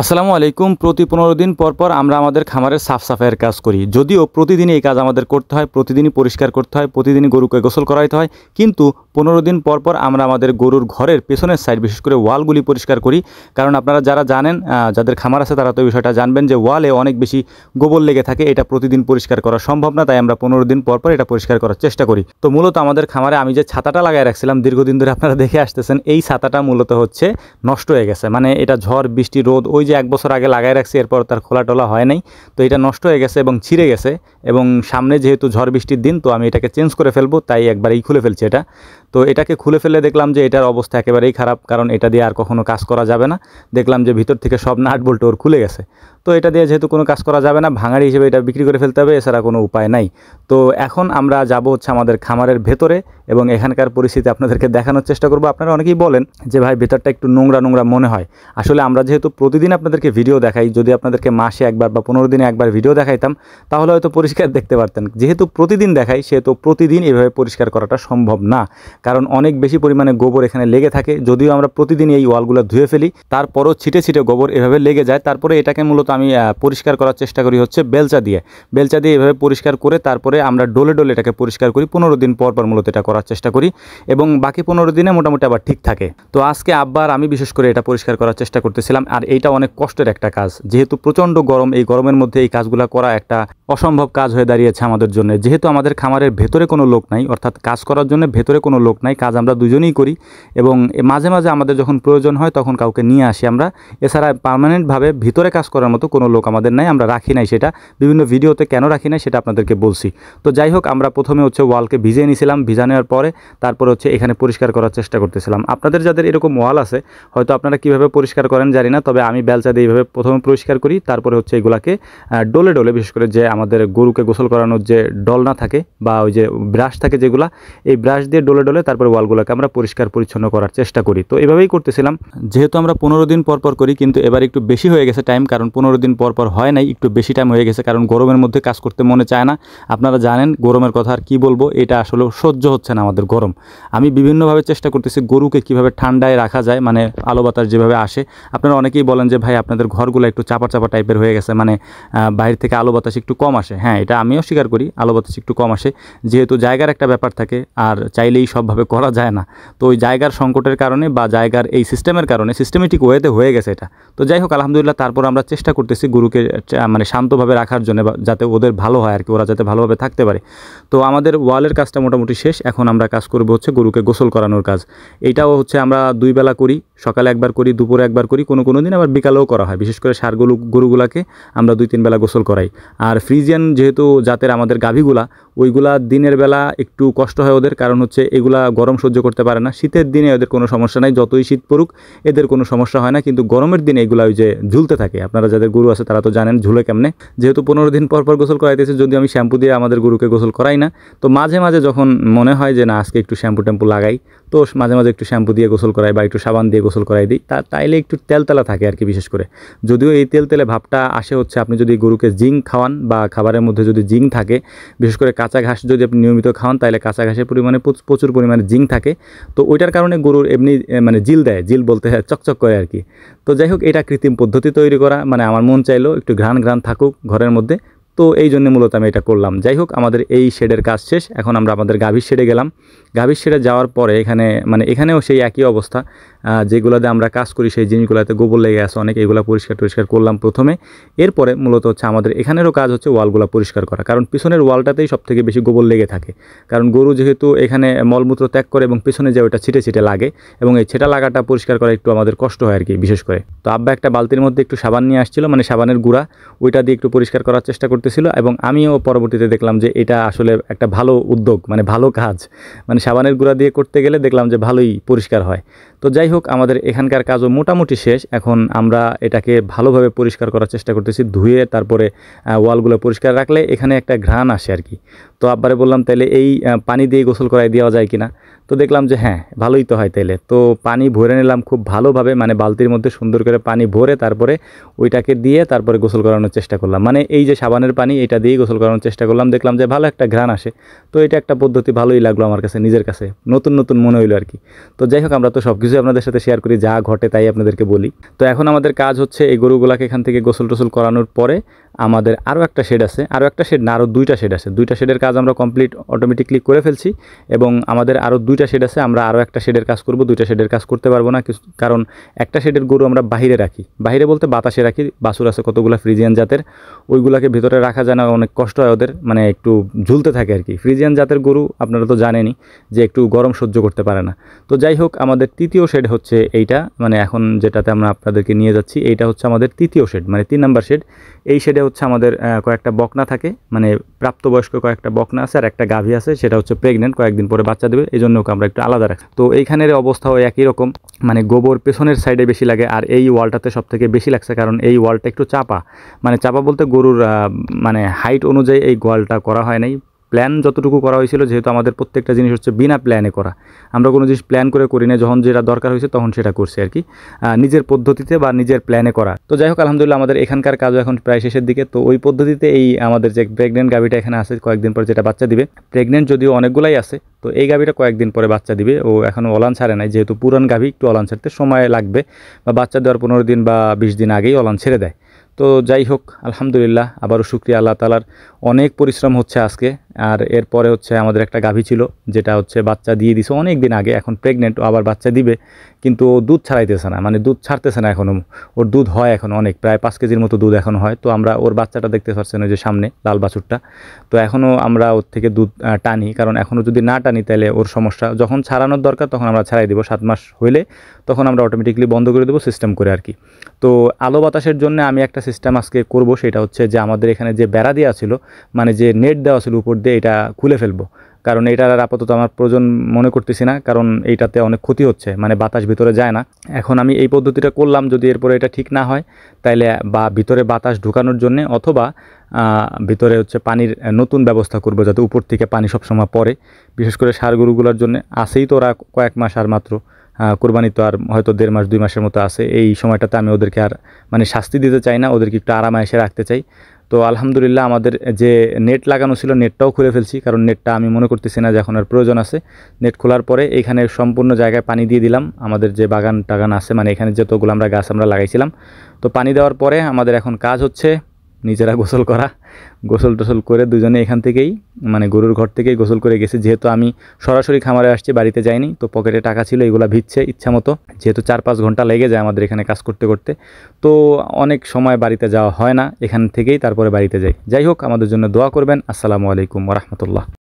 আসসালামু আলাইকুম প্রতি পনেরো দিন পর পর আমরা আমাদের খামারের সাফ সাফাইয়ের কাজ করি যদিও প্রতিদিন এই কাজ আমাদের করতে হয় প্রতিদিনই পরিষ্কার করতে হয় প্রতিদিনই গরুকে গোসল করাইতে হয় কিন্তু পনেরো দিন পর পর আমরা আমাদের গরুর ঘরের পেছনের সাইড বিশেষ করে ওয়ালগুলি পরিষ্কার করি কারণ আপনারা যারা জানেন যাদের খামার আছে তারা তো এই বিষয়টা জানবেন যে ওয়ালে অনেক বেশি গোবর লেগে থাকে এটা প্রতিদিন পরিষ্কার করা সম্ভব না তাই আমরা পনেরো দিন পর পর এটা পরিষ্কার করার চেষ্টা করি তো মূলত আমাদের খামারে আমি যে ছাতাটা লাগাই রাখছিলাম দীর্ঘদিন ধরে আপনারা দেখে আসতেছেন এই ছাতাটা মূলত হচ্ছে নষ্ট হয়ে গেছে মানে এটা ঝড় বৃষ্টি রোদ ওই ওই যে এক বছর আগে লাগাই রাখছি এরপর তার খোলা টোলা হয় নাই তো এটা নষ্ট হয়ে গেছে এবং ছিঁড়ে গেছে এবং সামনে যেহেতু ঝড় বৃষ্টির দিন তো আমি এটাকে চেঞ্জ করে ফেলবো তাই একবার এই খুলে ফেলছি এটা তো এটাকে খুলে ফেলে দেখলাম যে এটার অবস্থা একেবারেই খারাপ কারণ এটা দিয়ে আর কখনো কাজ করা যাবে না দেখলাম যে ভিতর থেকে সব নাট বল্টু ওর খুলে গেছে তো এটা দিয়ে যেহেতু কোনো কাজ করা যাবে না ভাঙাড়ি হিসেবে এটা বিক্রি করে ফেলতে হবে এছাড়া কোনো উপায় নাই তো এখন আমরা যাব হচ্ছে আমাদের খামারের ভেতরে এবং এখানকার পরিস্থিতি আপনাদেরকে দেখানোর চেষ্টা করবো আপনারা অনেকেই বলেন যে ভাই ভেতরটা একটু নোংরা নোংরা মনে হয় আসলে আমরা যেহেতু প্রতিদিন আপনাদেরকে ভিডিও দেখাই যদি আপনাদেরকে মাসে একবার বা পনেরো দিনে একবার ভিডিও দেখাইতাম তাহলে হয়তো পরিষ্কার দেখতে পারতেন যেহেতু প্রতিদিন দেখাই সেহেতু প্রতিদিন এভাবে পরিষ্কার করাটা সম্ভব না কারণ অনেক বেশি পরিমাণে গোবর এখানে লেগে থাকে যদিও আমরা প্রতিদিন এই ওয়ালগুলো ধুয়ে ফেলি তারপরও ছিটে ছিটে গোবর এভাবে লেগে যায় তারপরে এটাকে মূলত আমি পরিষ্কার করার চেষ্টা করি হচ্ছে বেলচা দিয়ে বেলচা দিয়ে এভাবে পরিষ্কার করে তারপরে আমরা ডোলে ডোলে এটাকে পরিষ্কার করি পনেরো দিন পর পর মূলত এটা করার চেষ্টা করি এবং বাকি পনেরো দিনে মোটামুটি আবার ঠিক থাকে তো আজকে আব্বার আমি বিশেষ করে এটা পরিষ্কার করার চেষ্টা করতেছিলাম আর এইটা অনেক কষ্টের একটা কাজ যেহেতু প্রচণ্ড গরম এই গরমের মধ্যে এই কাজগুলো করা একটা অসম্ভব কাজ হয়ে দাঁড়িয়েছে আমাদের জন্য যেহেতু আমাদের খামারের ভেতরে কোনো লোক নাই অর্থাৎ কাজ করার জন্য ভেতরে কোনো লোক নাই কাজ আমরা দুজনেই করি এবং মাঝে মাঝে আমাদের যখন প্রয়োজন হয় তখন কাউকে নিয়ে আসি আমরা এছাড়া পারমানেন্টভাবে ভিতরে কাজ করার মতো কোনো লোক আমাদের নাই আমরা রাখি নাই সেটা বিভিন্ন ভিডিওতে কেন রাখি নাই সেটা আপনাদেরকে বলছি তো যাই হোক আমরা প্রথমে হচ্ছে ওয়ালকে ভিজিয়ে নিয়েছিলাম ভিজা নেওয়ার পরে তারপর হচ্ছে এখানে পরিষ্কার করার চেষ্টা করতেছিলাম আপনাদের যাদের এরকম ওয়াল আছে হয়তো আপনারা কিভাবে পরিষ্কার করেন জানি না তবে আমি বেলচা দিয়ে এইভাবে প্রথমে পরিষ্কার করি তারপরে হচ্ছে এগুলাকে ডোলে ডোলে বিশেষ করে যে আমার আমাদের গরুকে গোসল করানোর যে ডলনা থাকে বা ওই যে ব্রাশ থাকে যেগুলা এই ব্রাশ দিয়ে ডলে ডলে তারপরে ওয়ালগুলোকে আমরা পরিষ্কার পরিচ্ছন্ন করার চেষ্টা করি তো এভাবেই করতেছিলাম যেহেতু আমরা পনেরো দিন পর পর করি কিন্তু এবার একটু বেশি হয়ে গেছে টাইম কারণ পনেরো দিন পর পর হয় নাই একটু বেশি টাইম হয়ে গেছে কারণ গরমের মধ্যে কাজ করতে মনে চায় না আপনারা জানেন গরমের কথা আর কী বলবো এটা আসলে সহ্য হচ্ছে না আমাদের গরম আমি বিভিন্নভাবে চেষ্টা করতেছি গরুকে কিভাবে ঠান্ডায় রাখা যায় মানে আলো বাতাস যেভাবে আসে আপনারা অনেকেই বলেন যে ভাই আপনাদের ঘরগুলো একটু চাপা চাপা টাইপের হয়ে গেছে মানে বাইরে থেকে আলো বাতাস একটু কম কম আসে হ্যাঁ এটা আমিও স্বীকার করি আলো বাতাস একটু কম আসে যেহেতু জায়গার একটা ব্যাপার থাকে আর চাইলেই সবভাবে করা যায় না তো ওই জায়গার সংকটের কারণে বা জায়গার এই সিস্টেমের কারণে সিস্টেমেটিক ওয়েতে হয়ে গেছে এটা তো যাই হোক আলহামদুলিল্লাহ তারপর আমরা চেষ্টা করতেছি গুরুকে মানে শান্তভাবে রাখার জন্য যাতে ওদের ভালো হয় আর কি ওরা যাতে ভালোভাবে থাকতে পারে তো আমাদের ওয়ালের কাজটা মোটামুটি শেষ এখন আমরা কাজ করব হচ্ছে গরুকে গোসল করানোর কাজ এটাও হচ্ছে আমরা দুই বেলা করি সকালে একবার করি দুপুরে একবার করি কোনো কোনো দিন আবার বিকালেও করা হয় বিশেষ করে সারগুলো গরুগুলোকে আমরা দুই তিন বেলা গোসল করাই আর ফ্রিজিয়ান যেহেতু জাতের আমাদের গাভীগুলা ওইগুলা দিনের বেলা একটু কষ্ট হয় ওদের কারণ হচ্ছে এগুলা গরম সহ্য করতে পারে না শীতের দিনে ওদের কোনো সমস্যা নাই যতই শীত পড়ুক এদের কোনো সমস্যা হয় না কিন্তু গরমের দিনে এগুলা ওই যে ঝুলতে থাকে আপনারা যাদের গরু আছে তারা তো জানেন ঝুলে কেমনে যেহেতু পনেরো দিন পর পর গোসল করাইতেছে যদি আমি শ্যাম্পু দিয়ে আমাদের গরুকে গোসল করাই না তো মাঝে মাঝে যখন মনে হয় যে না আজকে একটু শ্যাম্পু ট্যাম্পু লাগাই তো মাঝে মাঝে একটু শ্যাম্পু দিয়ে গোসল করাই বা একটু সাবান দিয়ে গোসল করাই দিই তা তাইলে একটু তেল তেলা থাকে আর কি বিশেষ করে যদিও এই তেল তেলে ভাবটা আসে হচ্ছে আপনি যদি গরুকে জিঙ্ক খাওয়ান বা খাবারের মধ্যে যদি জিঙ্ক থাকে বিশেষ করে কাঁচা ঘাস যদি আপনি নিয়মিত খাওয়ান তাহলে কাঁচা ঘাসের পরিমাণে প্রচুর পরিমাণে জিঙ্ক থাকে তো ওইটার কারণে গরুর এমনি মানে জিল দেয় জিল বলতে হয় চকচক করে আর কি তো যাই হোক এটা কৃত্রিম পদ্ধতি তৈরি করা মানে আমার মন চাইলো একটু ঘ্রাণ ঘ্রাণ থাকুক ঘরের মধ্যে তো এই জন্য মূলত আমি এটা করলাম যাই হোক আমাদের এই শেডের কাজ শেষ এখন আমরা আমাদের গাভীর শেডে গেলাম গাভীর শেডে যাওয়ার পরে এখানে মানে এখানেও সেই একই অবস্থা যেগুলোতে আমরা কাজ করি সেই জিনিসগুলোতে গোবর লেগে আসে অনেক এগুলো পরিষ্কার টরিষ্কার করলাম প্রথমে এরপরে মূলত হচ্ছে আমাদের এখানেরও কাজ হচ্ছে ওয়ালগুলো পরিষ্কার করা কারণ পিছনের ওয়ালটাতেই সবথেকে বেশি গোবর লেগে থাকে কারণ গরু যেহেতু এখানে মলমূত্র ত্যাগ করে এবং পিছনে যে ওটা ছিটে ছিটে লাগে এবং এই ছেটা লাগাটা পরিষ্কার করা একটু আমাদের কষ্ট হয় আর কি বিশেষ করে তো আব্বা একটা বালতির মধ্যে একটু সাবান নিয়ে আসছিল মানে সাবানের গুঁড়া ওইটা দিয়ে একটু পরিষ্কার করার চেষ্টা করতেছিল এবং আমিও পরবর্তীতে দেখলাম যে এটা আসলে একটা ভালো উদ্যোগ মানে ভালো কাজ মানে সাবানের গুঁড়া দিয়ে করতে গেলে দেখলাম যে ভালোই পরিষ্কার হয় তো যাই হোক আমাদের এখানকার কাজও মোটামুটি শেষ এখন আমরা এটাকে ভালোভাবে পরিষ্কার করার চেষ্টা করতেছি ধুয়ে তারপরে ওয়ালগুলো পরিষ্কার রাখলে এখানে একটা ঘ্রাণ আসে আর কি তো আব্বারে বললাম তাহলে এই পানি দিয়ে গোসল করাই দেওয়া যায় কিনা তো দেখলাম যে হ্যাঁ ভালোই তো হয় তাইলে তো পানি ভরে নিলাম খুব ভালোভাবে মানে বালতির মধ্যে সুন্দর করে পানি ভরে তারপরে ওইটাকে দিয়ে তারপরে গোসল করানোর চেষ্টা করলাম মানে এই যে সাবানের পানি এটা দিয়েই গোসল করানোর চেষ্টা করলাম দেখলাম যে ভালো একটা ঘ্রাণ আসে তো এটা একটা পদ্ধতি ভালোই লাগলো আমার কাছে নিজের কাছে নতুন নতুন মনে হইলো আর কি তো যাই হোক আমরা তো সব কিছুই আপনাদের সাথে শেয়ার করি যা ঘটে তাই আপনাদেরকে বলি তো এখন আমাদের কাজ হচ্ছে এই গরুগুলাকে এখান থেকে গোসল টোসল করানোর পরে আমাদের আরও একটা শেড আছে আরও একটা শেড না আরও দুইটা শেড আছে দুইটা শেডের কাজ আমরা কমপ্লিট অটোমেটিকলি করে ফেলছি এবং আমাদের আরও দুইটা শেড আছে আমরা আরও একটা শেডের কাজ করব দুইটা শেডের কাজ করতে পারবো না কারণ একটা শেডের গরু আমরা বাইরে রাখি বাইরে বলতে বাতাসে রাখি বাসুর আছে কতগুলো ফ্রিজিয়ান জাতের ওইগুলোকে ভিতরে রাখা যায় না অনেক কষ্ট হয় ওদের মানে একটু ঝুলতে থাকে আর কি ফ্রিজিয়ান জাতের গরু আপনারা তো জানেনই যে একটু গরম সহ্য করতে পারে না তো যাই হোক আমাদের তৃতীয় শেড হচ্ছে এইটা মানে এখন যেটাতে আমরা আপনাদেরকে নিয়ে যাচ্ছি এইটা হচ্ছে আমাদের তৃতীয় শেড মানে তিন নাম্বার শেড এই শেডে হচ্ছে আমাদের কয়েকটা বকনা থাকে মানে প্রাপ্তবয়স্ক কয়েকটা বকনা আছে আর একটা গাভী আছে সেটা হচ্ছে প্রেগনেন্ট কয়েকদিন পরে বাচ্চা দেবে এই জন্য আমরা একটু আলাদা রাখি তো এইখানের অবস্থাও একই রকম মানে গোবর পেছনের সাইডে বেশি লাগে আর এই ওয়ালটাতে সব থেকে বেশি লাগছে কারণ এই ওয়ালটা একটু চাপা মানে চাপা বলতে গরুর মানে হাইট অনুযায়ী এই গোয়ালটা করা হয় নাই প্ল্যান যতটুকু করা হয়েছিল যেহেতু আমাদের প্রত্যেকটা জিনিস হচ্ছে বিনা প্ল্যানে করা আমরা কোনো জিনিস প্ল্যান করে করি না যখন যেটা দরকার হয়েছে তখন সেটা করছি আর কি নিজের পদ্ধতিতে বা নিজের প্ল্যানে করা তো যাই হোক আলহামদুলিল্লাহ আমাদের এখানকার কাজও এখন প্রায় শেষের দিকে তো ওই পদ্ধতিতে এই আমাদের যে প্রেগনেন্ট গাভিটা এখানে আছে কয়েকদিন পরে যেটা বাচ্চা দিবে প্রেগনেন্ট যদিও অনেকগুলাই আছে তো এই গাভিটা কয়েকদিন পরে বাচ্চা দিবে ও এখন অলান ছাড়ে নাই যেহেতু পুরান গাভি একটু অলান ছাড়তে সময় লাগবে বা বাচ্চা দেওয়ার পনেরো দিন বা বিশ দিন আগেই অলান ছেড়ে দেয় তো যাই হোক আলহামদুলিল্লাহ আবারও শুক্রিয়া আল্লাহ তালার অনেক পরিশ্রম হচ্ছে আজকে আর এরপরে হচ্ছে আমাদের একটা গাভী ছিল যেটা হচ্ছে বাচ্চা দিয়ে দিছে অনেক দিন আগে এখন প্রেগনেন্ট ও আবার বাচ্চা দিবে কিন্তু ও দুধ ছাড়াইতেছে না মানে দুধ ছাড়তেছে না এখনও ওর দুধ হয় এখন অনেক প্রায় পাঁচ কেজির মতো দুধ এখন হয় তো আমরা ওর বাচ্চাটা দেখতে পাচ্ছেন ওই যে সামনে লাল বাছুরটা তো এখনও আমরা ওর থেকে দুধ টানি কারণ এখনও যদি না টানি তাহলে ওর সমস্যা যখন ছাড়ানোর দরকার তখন আমরা ছাড়াই দেবো সাত মাস হইলে তখন আমরা অটোমেটিকলি বন্ধ করে দেবো সিস্টেম করে আর কি তো আলো বাতাসের জন্য আমি একটা সিস্টেম আজকে করব সেটা হচ্ছে যে আমাদের এখানে যে বেড়া দেওয়া ছিল মানে যে নেট দেওয়া ছিল উপর দিয়ে এটা খুলে ফেলবো কারণ এটার আর আপাতত আমার প্রয়োজন মনে করতেছি না কারণ এইটাতে অনেক ক্ষতি হচ্ছে মানে বাতাস ভিতরে যায় না এখন আমি এই পদ্ধতিটা করলাম যদি এরপরে এটা ঠিক না হয় তাইলে বা ভিতরে বাতাস ঢুকানোর জন্য অথবা ভিতরে হচ্ছে পানির নতুন ব্যবস্থা করবো যাতে উপর থেকে পানি সবসময় পড়ে বিশেষ করে সার গরুগুলোর জন্য আসেই তো ওরা কয়েক মাস আর মাত্র কোরবানি তো আর হয়তো দেড় মাস দুই মাসের মতো আছে এই সময়টাতে আমি ওদেরকে আর মানে শাস্তি দিতে চাই না ওদেরকে একটু আরামায়েসে রাখতে চাই তো আলহামদুলিল্লাহ আমাদের যে নেট লাগানো ছিল নেটটাও খুলে ফেলছি কারণ নেটটা আমি মনে করতেছি না যে এখন আর প্রয়োজন আছে নেট খোলার পরে এখানে সম্পূর্ণ জায়গায় পানি দিয়ে দিলাম আমাদের যে বাগান টাগান আছে মানে এখানে যতগুলো আমরা গাছ আমরা লাগাইছিলাম তো পানি দেওয়ার পরে আমাদের এখন কাজ হচ্ছে নিজেরা গোসল করা গোসল টোসল করে দুজনে এখান থেকেই মানে গরুর ঘর থেকেই গোসল করে গেছে যেহেতু আমি সরাসরি খামারে আসছি বাড়িতে যাইনি তো পকেটে টাকা ছিল এগুলো ভিজছে ইচ্ছা মতো যেহেতু চার পাঁচ ঘন্টা লেগে যায় আমাদের এখানে কাজ করতে করতে তো অনেক সময় বাড়িতে যাওয়া হয় না এখান থেকেই তারপরে বাড়িতে যাই যাই হোক আমাদের জন্য দোয়া করবেন আসসালামু আলাইকুম রহমতুল্লাহ